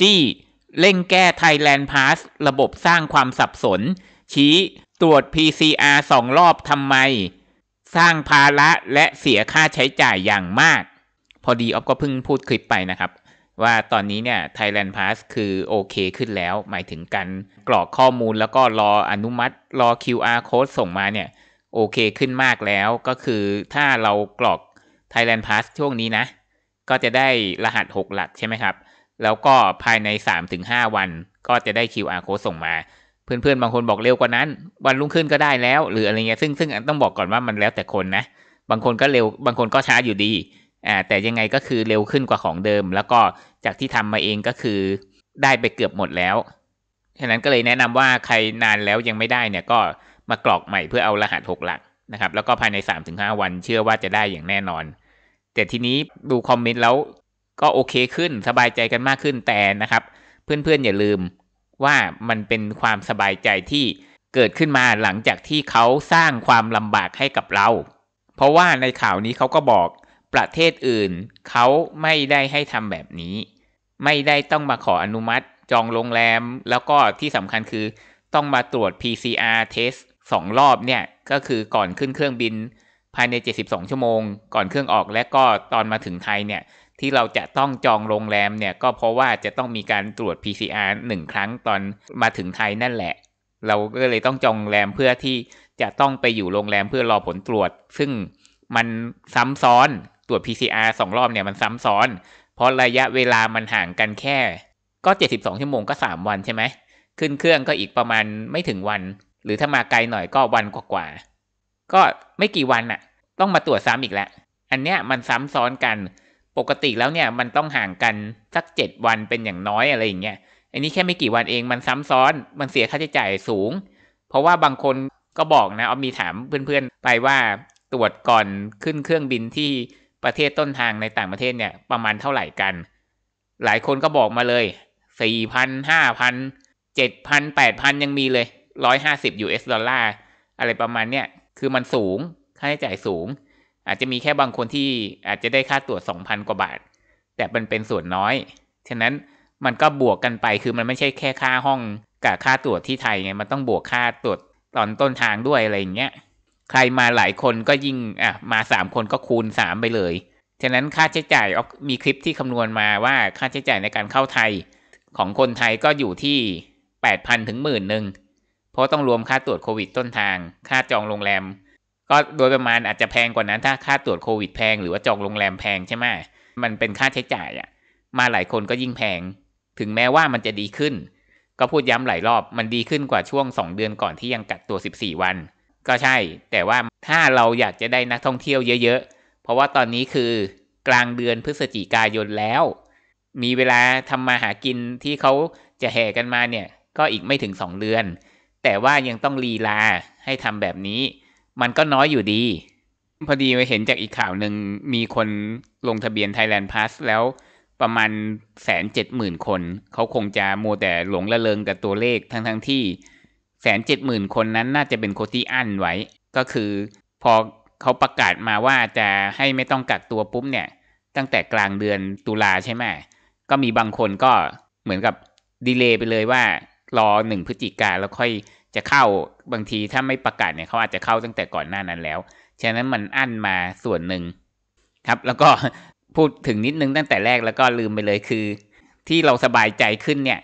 จี้เร่งแก้ไทยแลนด์พาสระบบสร้างความสับสน ชี้ตรวจ PCR สองรอบทำไม สร้างภาระและเสียค่าใช้จ่ายอย่างมาก พอดีออฟก็เพิ่งพูดคลิปไปนะครับ ว่าตอนนี้เนี่ยไทยแลนด์พาสคือโอเคขึ้นแล้ว หมายถึงการกรอกข้อมูลแล้วก็รออนุมัติรอ QR โค้ดส่งมาเนี่ยโอเคขึ้นมากแล้ว ก็คือถ้าเรากรอก Thailand Pass ช่วงนี้นะ ก็จะได้รหัส 6 หลักใช่ไหมครับแล้วก็ภายใน 3-5 วันก็จะได้ QR code ส่งมา เพื่อนๆ บางคนบอกเร็วกว่านั้น วันรุ่งขึ้นก็ได้แล้วหรืออะไรเงี้ยซึ่ง ซึ่ง ต้องบอกก่อนว่ามันแล้วแต่คนนะ บางคนก็เร็วบางคนก็ช้าอยู่ดีอ่าแต่ยังไงก็คือเร็วขึ้นกว่าของเดิม แล้วก็จากที่ทำมาเองก็คือได้ไปเกือบหมดแล้ว ฉะนั้นก็เลยแนะนำว่าใครนานแล้วยังไม่ได้เนี่ยก็มากรอกใหม่เพื่อเอารหัส6หลักนะครับแล้วก็ภายใน 3-5 วัน เชื่อว่าจะได้อย่างแน่นอน แต่ทีนี้ดูคอมเมนต์แล้วก็โอเคขึ้นสบายใจกันมากขึ้นแต่นะครับ เพื่อนๆ อย่าลืมว่ามันเป็นความสบายใจที่เกิดขึ้นมาหลังจากที่เขาสร้างความลำบากให้กับเรา เพราะว่าในข่าวนี้เขาก็บอกประเทศอื่นเขาไม่ได้ให้ทำแบบนี้ ไม่ได้ต้องมาขออนุมัติจองโรงแรม แล้วก็ที่สำคัญคือต้องมาตรวจ PCR test สองรอบเนี่ยก็คือก่อนขึ้นเครื่องบิน ภายใน 72 ชั่วโมงก่อนเครื่องออก และก็ตอนมาถึงไทยเนี่ยที่เราจะต้องจองโรงแรมเนี่ยก็เพราะว่าจะต้องมีการตรวจ PCR หนึ่งครั้งตอนมาถึงไทยนั่นแหละ เราก็เลยต้องจองโรงแรมเพื่อที่จะต้องไปอยู่โรงแรมเพื่อรอผลตรวจ ซึ่งมันซ้ำซ้อนตรวจ PCR สองรอบเนี่ยมันซ้ำซ้อน เพราะระยะเวลามันห่างกันแค่ก็72ชั่วโมงก็ 3 วันใช่ไหม ขึ้นเครื่องก็อีกประมาณไม่ถึงวัน หรือถ้ามาไกลหน่อยก็วันกว่าาก็ไม่กี่วันน่ะต้องมาตรวจซ้ำอีกแล้วอันเนี้ยมันซ้ำซ้อนกันปกติแล้วเนี่ยมันต้องห่างกันสักเจ็ดวันเป็นอย่างน้อยอะไรอย่างเงี้ย อันนี้แค่ไม่กี่วันเองมันซ้ำซ้อนมันเสียค่าใช้จ่ายสูง เพราะว่าบางคนก็บอกนะเอามีถามเพื่อน ๆ ไปว่าตรวจก่อนขึ้นเครื่องบินที่ประเทศต้นทางในต่างประเทศเนี่ยประมาณเท่าไหร่กัน หลายคนก็บอกมาเลยสี่พันห้าพันเจ็ดพันแปดพันยังมีเลยร้อยห้าสิบ US ดอลลาร์อะไรประมาณเนี้ยคือมันสูงค่าใช้จ่ายสูงอาจจะมีแค่บางคนที่อาจจะได้ค่าตรวจ 2,000 กว่าบาท แต่มันเป็นส่วนน้อย ฉะนั้น มันก็บวกกันไป คือมันไม่ใช่แค่ค่าห้อง กับค่าตรวจที่ไทยไง มันต้องบวกค่าตรวจตอนต้นทางด้วยอะไรอย่างเงี้ย ใครมาหลายคนก็ยิ่งอ่ะ มาสามคนก็คูณสามไปเลย ฉะนั้นค่าใช้จ่าย มีคลิปที่คำนวณมาว่าค่าใช้จ่ายในการเข้าไทยของคนไทยก็อยู่ที่ 8 0 0 0ถึงหมื่นหนึ่งเพราะต้องรวมค่าตรวจโควิด ต้นทาง ค่าจองโรงแรมก็โดยประมาณอาจจะแพงกว่านั้นถ้าค่าตรวจโควิดแพงหรือว่าจองโรงแรมแพงใช่ไหมมันเป็นค่าใช้จ่ายอะมาหลายคนก็ยิ่งแพง ถึงแม้ว่ามันจะดีขึ้น ก็พูดย้ำหลายรอบมันดีขึ้นกว่าช่วง 2 เดือนก่อนที่ยังกักตัว 14 วัน ก็ใช่ แต่ว่าถ้าเราอยากจะได้นักท่องเที่ยวเยอะ ๆ เพราะว่าตอนนี้คือกลางเดือนพฤศจิกายนแล้ว มีเวลาทำมาหากินที่เขาจะแห่กันมาเนี่ย ก็อีกไม่ถึง 2 เดือน แต่ว่ายังต้องลีลาให้ทำแบบนี้มันก็น้อยอยู่ดี พอดีไปเห็นจากอีกข่าวหนึ่งมีคนลงทะเบียน Thailand Pass แล้วประมาณแสนเจ็ดหมื่นคน เขาคงจะมัวแต่หลงระเริงกับตัวเลขทั้งทั้งที่แสนเจ็ดหมื่นคนนั้นน่าจะเป็นโคตีอั้นไว้ ก็คือพอเขาประกาศมาว่าจะให้ไม่ต้องกักตัวปุ๊บเนี่ย ตั้งแต่กลางเดือนตุลาใช่ไหม ก็มีบางคนก็เหมือนกับดีเลย์ไปเลยว่ารอหนึ่งพฤศจิกาแล้วค่อยจะเข้าบางทีถ้าไม่ประกาศเนี่ยเขา อาจจะเข้าตั้งแต่ก่อนหน้านั้นแล้ว ฉะนั้นมันอั้นมาส่วนหนึ่งครับ แล้วก็พูดถึงนิดนึงตั้งแต่แรกแล้วก็ลืมไปเลยคือ ที่เราสบายใจขึ้นเนี่ย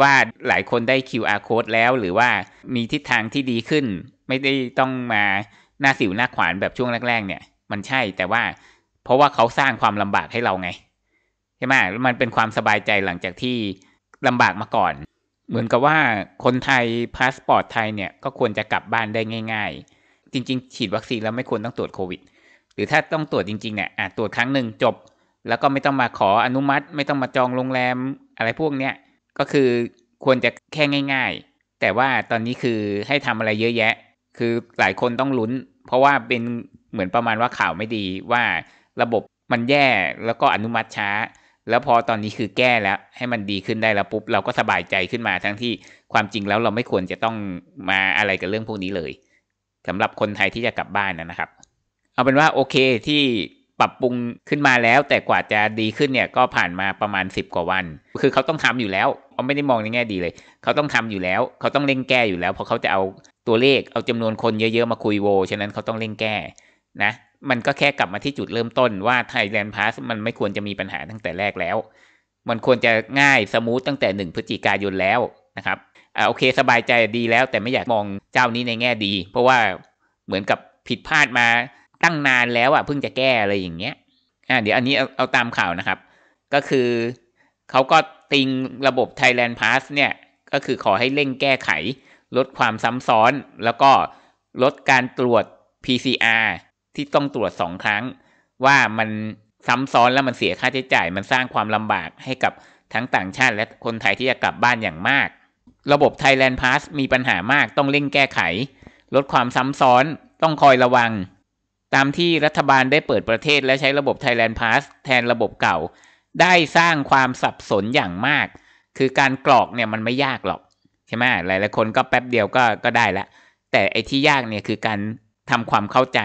ว่าหลายคนได้ QR code แล้วหรือว่ามีทิศทางที่ดีขึ้น ไม่ได้ต้องมาหน้าสิวหน้าขวานแบบช่วงแรก ๆ เนี่ย มันใช่แต่ว่าเพราะว่าเขาสร้างความลำบากให้เราไงใช่ไหมมันเป็นความสบายใจหลังจากที่ลำบากมาก่อนเหมือนกับว่าคนไทยพาสปอร์ตไทยเนี่ยก็ควรจะกลับบ้านได้ง่ายๆ จริงๆ ฉีดวัคซีนแล้วไม่ควรต้องตรวจโควิดหรือถ้าต้องตรวจจริง ๆ เนี่ยอาจตรวจครั้งหนึ่งจบ แล้วก็ไม่ต้องมาขออนุมัติ ไม่ต้องมาจองโรงแรมอะไรพวกเนี้ย ก็คือควรจะแค่ง่าย ๆ แต่ว่าตอนนี้คือให้ทำอะไรเยอะแยะ คือหลายคนต้องลุ้นเพราะว่าเป็นเหมือนประมาณว่าข่าวไม่ดีว่าระบบมันแย่แล้วก็อนุมัติช้าแล้วพอตอนนี้คือแก้แล้วให้มันดีขึ้นได้แล้วปุ๊บเราก็สบายใจขึ้นมาทั้งที่ความจริงแล้วเราไม่ควรจะต้องมาอะไรกับเรื่องพวกนี้เลย สำหรับคนไทยที่จะกลับบ้านนะครับ เอาเป็นว่าโอเคที่ปรับปรุงขึ้นมาแล้ว แต่กว่าจะดีขึ้นเนี่ย ก็ผ่านมาประมาณ10กว่าวัน คือเขาต้องทำอยู่แล้วเขาไม่ได้มองในแง่ดีเลยเขาต้องทำอยู่แล้วเขาต้องเร่งแก้อยู่แล้ว เพราะเขาจะเอาตัวเลขเอาจำนวนคนเยอะๆมาคุยโวฉะนั้นเขาต้องเร่งแก้นะมันก็แค่กลับมาที่จุดเริ่มต้นว่า Thailand Pass มันไม่ควรจะมีปัญหาตั้งแต่แรกแล้ว มันควรจะง่ายสมูท ตั้งแต่หนึ่งพฤศจิกายนแล้วนะครับ อ่าโอเคสบายใจดีแล้ว แต่ไม่อยากมองเจ้านี้ในแง่ดี เพราะว่าเหมือนกับผิดพลาดมาตั้งนานแล้วอ่ะเพิ่งจะแก้อะไรอย่างเงี้ย อ่าเดี๋ยวอันนี้เอาเอาตามข่าวนะครับ ก็คือ เขาก็ติงระบบ Thailand Pass เนี่ยก็คือขอให้เร่งแก้ไข ลดความซ้ำซ้อนแล้วก็ลดการตรวจ PCR ที่ต้องตรวจสองครั้ง ว่ามันซ้ำซ้อนแล้ว มันเสียค่าใช้จ่าย มันสร้างความลำบากให้กับทั้งต่างชาติ และคน ไทย ที่จะกลับบ้านอย่างมาก ระบบ Thailand Pass มีปัญหามากต้องเร่งแก้ไข ลดความซ้ำซ้อนต้องคอยระวัง ตามที่รัฐบาลได้เปิดประเทศและใช้ระบบ Thailand Pass แทนระบบเก่าได้สร้างความสับสนอย่างมาก คือการกรอกเนี่ยมันไม่ยากหรอกใช่ไหมหลายหลายคนก็แป๊บเดียวก็ก็ได้ละแต่ไอ้ที่ยากเนี่ยคือการทำความเข้าใจ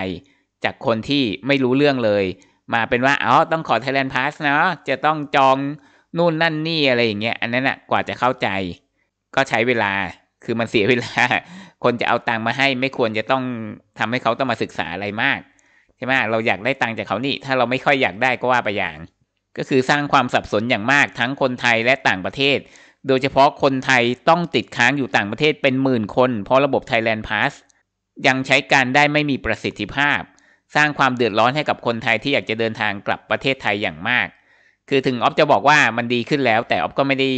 จากคนที่ไม่รู้เรื่องเลย มาเป็นว่าอ๋อต้องขอ Thailand Pass เนาะจะต้องจอง นู่นนั่นนี่อะไรอย่างเงี้ยอันนั้นนะกว่าจะเข้าใจ ก็ใช้เวลาคือมันเสียเวลา คนจะเอาตังค์มาให้ไม่ควรจะต้องทำให้เขาต้องมาศึกษาอะไรมากใช่ไหมเราอยากได้ตังค์จากเขานี่ ถ้าเราไม่ค่อยอยากได้ก็ว่าไปอย่าง ก็คือสร้างความสับสนอย่างมากทั้งคนไทยและต่างประเทศ โดยเฉพาะคนไทยต้องติดค้างอยู่ต่างประเทศเป็นหมื่นคน เพราะระบบ Thailand Pass ยังใช้การได้ไม่มีประสิทธิภาพสร้างความเดือดร้อนให้กับคนไทยที่อยากจะเดินทางกลับประเทศไทยอย่างมาก คือถึงออฟจะบอกว่ามันดีขึ้นแล้ว แต่ออฟก็ไม่ได้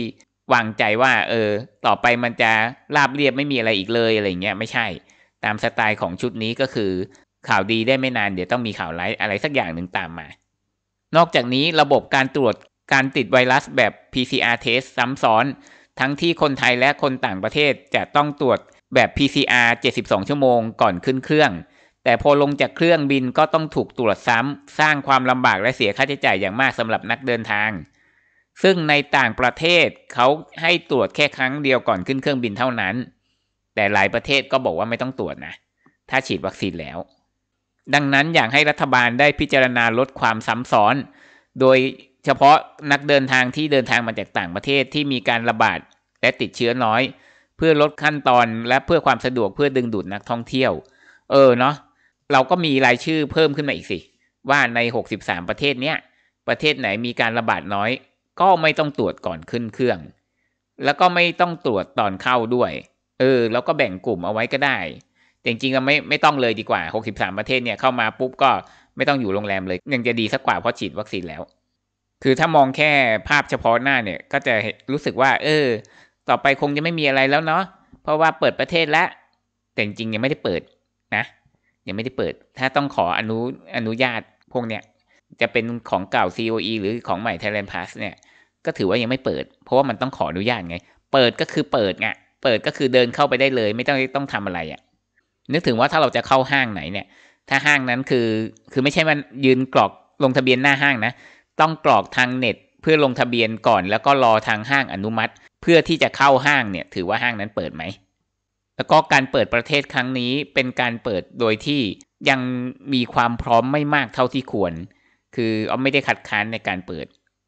วางใจว่าเออต่อไปมันจะราบเรียบไม่มีอะไรอีกเลยอะไรเงี้ยไม่ใช่ ตามสไตล์ของชุดนี้ก็คือ ข่าวดีได้ไม่นานเดี๋ยวต้องมีข่าวร้ายอะไรสักอย่างหนึ่งตามมา นอกจากนี้ระบบการตรวจการติดไวรัสแบบ PCR test ซ้ำซ้อน ทั้งที่คนไทยและคนต่างประเทศจะต้องตรวจแบบ PCR 72 ชั่วโมง ก่อนขึ้นเครื่องแต่พอลงจากเครื่องบินก็ต้องถูกตรวจซ้ำสร้างความลำบากและเสียค่าใช้จ่ายอย่างมากสำหรับนักเดินทาง ซึ่งในต่างประเทศเขาให้ตรวจแค่ครั้งเดียวก่อนขึ้นเครื่องบินเท่านั้น แต่หลายประเทศก็บอกว่าไม่ต้องตรวจนะ ถ้าฉีดวัคซีนแล้ว ดังนั้นอยากให้รัฐบาลได้พิจารณาลดความซ้ำซ้อน โดยเฉพาะนักเดินทางที่เดินทางมาจากต่างประเทศที่มีการระบาดและติดเชื้อน้อย เพื่อลดขั้นตอนและเพื่อความสะดวกเพื่อดึงดูดนักท่องเที่ยว เออเนาะเราก็มีรายชื่อเพิ่มขึ้นมาอีกสิ ว่าใน 63 ประเทศเนี้ยประเทศไหนมีการระบาดน้อย ก็ไม่ต้องตรวจก่อนขึ้นเครื่อง แล้วก็ไม่ต้องตรวจตอนเข้าด้วย เออแล้วก็แบ่งกลุ่มเอาไว้ก็ได้ แต่จริงๆเราไม่ไม่ต้องเลยดีกว่า 63 ประเทศเนี่ย เข้ามาปุ๊บก็ไม่ต้องอยู่โรงแรมเลยยังจะดีสักกว่าเพราะฉีดวัคซีนแล้วคือถ้ามองแค่ภาพเฉพาะหน้าเนี่ยก็จะรู้สึกว่า เออ ต่อไปคงจะไม่มีอะไรแล้วเนาะเพราะว่าเปิดประเทศแล้วแต่จริงยังไม่ได้เปิดนะยังไม่ได้เปิด ถ้าต้องขออนุอนุญาตพวกเนี้ยจะเป็นของเก่า COE หรือของใหม่ Thailand Pass เนี่ย ก็ถือว่ายังไม่เปิด เพราะว่ามันต้องขออนุญาตไง เปิดก็คือเปิดไงเปิดก็คือเดินเข้าไปได้เลย ไม่ต้องต้องทำอะไรอะ่ะนึกถึงว่าถ้าเราจะเข้าห้างไหนเนี่ย ถ้าห้างนั้นคือคือไม่ใช่มันยืนกรอกลงทะเบียนหน้าห้างนะ ต้องกรอกทางเน็ตเพื่อลงทะเบียนก่อน แล้วก็รอทางห้างอนุมัติ เพื่อที่จะเข้าห้างเนี่ยถือว่าห้างนั้นเปิดไหมแล้วก็การเปิดประเทศครั้งนี้เป็นการเปิดโดยที่ยังมีความพร้อมไม่มากเท่าที่ควร คือออฟไม่ได้คัดค้านในการเปิด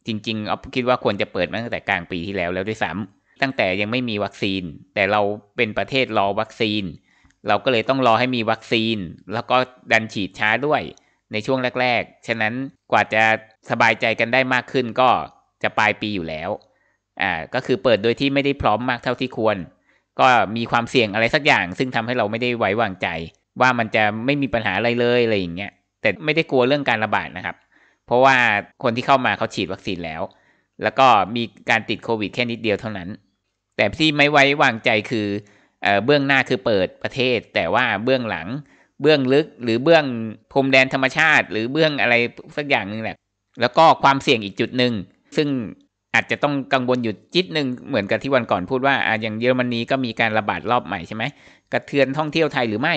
จริงๆออฟคิดว่าควรจะเปิดมาตั้งแต่กลางปีที่แล้วแล้วด้วยซ้ำตั้งแต่ยังไม่มีวัคซีน แต่เราเป็นประเทศรอวัคซีน เราก็เลยต้องรอให้มีวัคซีน แล้วก็ดันฉีดช้าด้วยในช่วงแรกๆฉะนั้นกว่าจะสบายใจกันได้มากขึ้นก็จะปลายปีอยู่แล้วอ่าก็คือเปิดโดยที่ไม่ได้พร้อมมากเท่าที่ควรก็มีความเสี่ยงอะไรสักอย่าง ซึ่งทำให้เราไม่ได้ไว้วางใจ ว่ามันจะไม่มีปัญหาอะไรเลย อะไร อย่างเงี้ยแต่ไม่ได้กลัวเรื่องการระบาดนะครับ เพราะว่าคนที่เข้ามาเขาฉีดวัคซีนแล้ว แล้วก็มีการติดโควิดแค่นิดเดียวเท่านั้นแต่ที่ไม่ไว้วางใจคือเบื้องหน้าคือเปิดประเทศ แต่ว่าเบื้องหลัง เบื้องลึก หรือเบื้องพรมแดนธรรมชาติ หรือเบื้องอะไรสักอย่างนึงแหละ แล้วก็ความเสี่ยงอีกจุดหนึ่งซึ่งอาจจะต้องกังวลอยู่จิตหนึ่งเหมือนกับที่วันก่อนพูดว่าอ่าอย่างเยอรมนีก็มีการระบาดรอบใหม่ใช่ไหมกระเทือนท่องเที่ยวไทยหรือไม่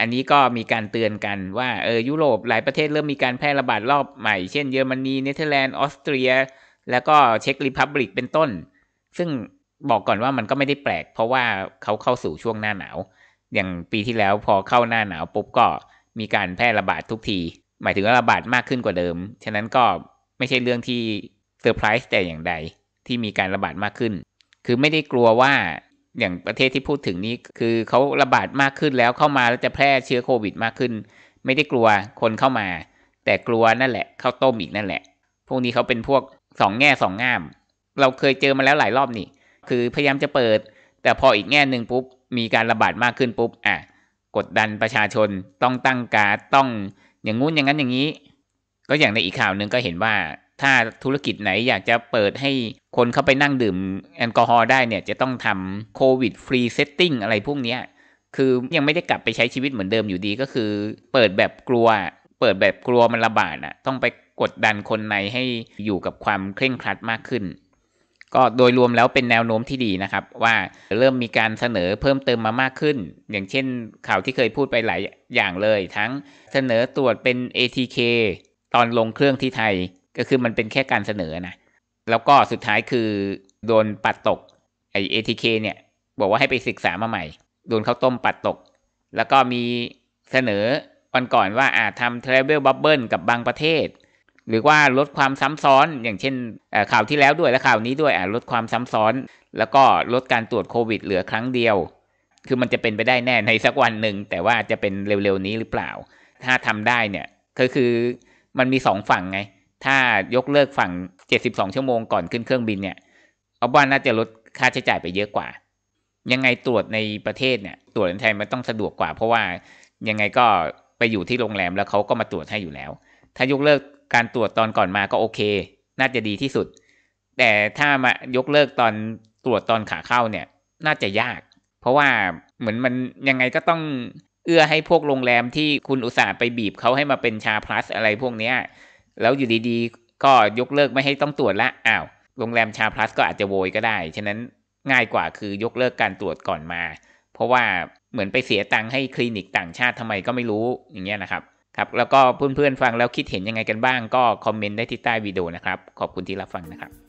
อันนี้ก็มีการเตือนกันว่าเออยุโรปหลายประเทศเริ่มมีการแพร่ระบาดรอบใหม่เช่นเยอรมนีเนเธอร์แลนด์ออสเตรีย แล้วก็เช็กริพับลิกเป็นต้น ซึ่งบอกก่อนว่ามันก็ไม่ได้แปลก เพราะว่าเขาเข้าสู่ช่วงหน้าหนาว อย่างปีที่แล้วพอเข้าหน้าหนาวปุ๊บก็มีการแพร่ระบาดทุกที หมายถึงว่าระบาดมากขึ้นกว่าเดิมฉะนั้นก็ไม่ใช่เรื่องที่เซอร์ไพรส์แต่อย่างใด ที่มีการระบาดมากขึ้น คือไม่ได้กลัวว่าอย่างประเทศที่พูดถึงนี้คือเขาระบาดมากขึ้นแล้วเข้ามา แล้วจะแพร่เชื้อโควิดมากขึ้น ไม่ได้กลัวคนเข้ามา แต่กลัวนั่นแหละเข้าต้มอีกนั่นแหละ พวกนี้เขาเป็นพวกสองแง่สองง่าม เราเคยเจอมาแล้วหลายรอบนี่คือพยายามจะเปิด แต่พออีกแง่หนึ่งปุ๊บมีการระบาดมากขึ้นปุ๊บอ่ะกดดันประชาชนต้องตั้งการต้องอย่างงู้นอย่างนั้นอย่างนี้ ก็อย่างในอีกข่าวหนึ่งก็เห็นว่าถ้าธุรกิจไหนอยากจะเปิดให้คนเข้าไปนั่งดื่มแอลกอฮอล์ได้เนี่ยจะต้องทำโควิดฟรีเซตติ้งอะไรพวกนี้ คือยังไม่ได้กลับไปใช้ชีวิตเหมือนเดิมอยู่ดีก็คือเปิดแบบกลัว เปิดแบบกลัวมันระบาดอะต้องไปกดดันคนในให้อยู่กับความเคร่งครัดมากขึ้น ก็โดยรวมแล้วเป็นแนวโน้มที่ดีนะครับ ว่าเริ่มมีการเสนอเพิ่มเติมมามากขึ้น อย่างเช่น ข่าวที่เคยพูดไปหลายอย่างเลยทั้งเสนอตรวจเป็น ATK ตอนลงเครื่องที่ไทยก็คือมันเป็นแค่การเสนอนะ แล้วก็สุดท้ายคือ โดนปัดตกไอเอทีเคเนี่ย บอกว่าให้ไปศึกษามาใหม่ โดนเขาต้มปัดตก แล้วก็มีเสนอวันก่อนว่าอาจทำ t r เวลบับเบิลกับบางประเทศ หรือว่าลดความซ้ำซ้อนอย่างเช่นข่าวที่แล้วด้วยและข่าวนี้ด้วยอาจลดความซ้ำซ้อน แล้วก็ลดการตรวจโควิด เหลือครั้งเดียว คือมันจะเป็นไปได้แน่ในสักวันหนึ่งแต่ว่าจะเป็นเร็วๆนี้หรือเปล่า ถ้าทำได้เนี่ย ก็คือมันมีสองฝั่งไงถ้ายกเลิกฝั่ง 72ชั่วโมงก่อนขึ้นเครื่องบินเนี่ยเอาบ้านน่าจะลดค่าใช้จ่ายไปเยอะกว่า ยังไงตรวจในประเทศเนี่ย ตรวจในไทยมันต้องสะดวกกว่า เพราะว่ายังไงก็ไปอยู่ที่โรงแรม แล้วเขาก็มาตรวจให้อยู่แล้ว ถ้ายกเลิกการตรวจตอนก่อนมาก็โอเค น่าจะดีที่สุด แต่ถ้ามายกเลิกตอนตรวจตอนขาเข้าเนี่ย น่าจะยาก เพราะว่าเหมือนมันยังไงก็ต้องเอื้อให้พวกโรงแรมที่คุณอุตส่าห์ไปบีบเขาให้มาเป็นชาพลัสอะไรพวกเนี้ยแล้วอยู่ดีๆ ก็ยกเลิกไม่ให้ต้องตรวจละอ้าว โรงแรมชาพลัสก็อาจจะโวยก็ได้ ฉะนั้นง่ายกว่าคือยกเลิกการตรวจก่อนมา เพราะว่าเหมือนไปเสียตังค์ให้คลินิกต่างชาติทำไมก็ไม่รู้อย่างเงี้ยนะครับ ครับ แล้วก็เพื่อนๆฟังแล้วคิดเห็นยังไงกันบ้างก็คอมเมนต์ได้ที่ใต้วิดีโอนะครับ ขอบคุณที่รับฟังนะครับ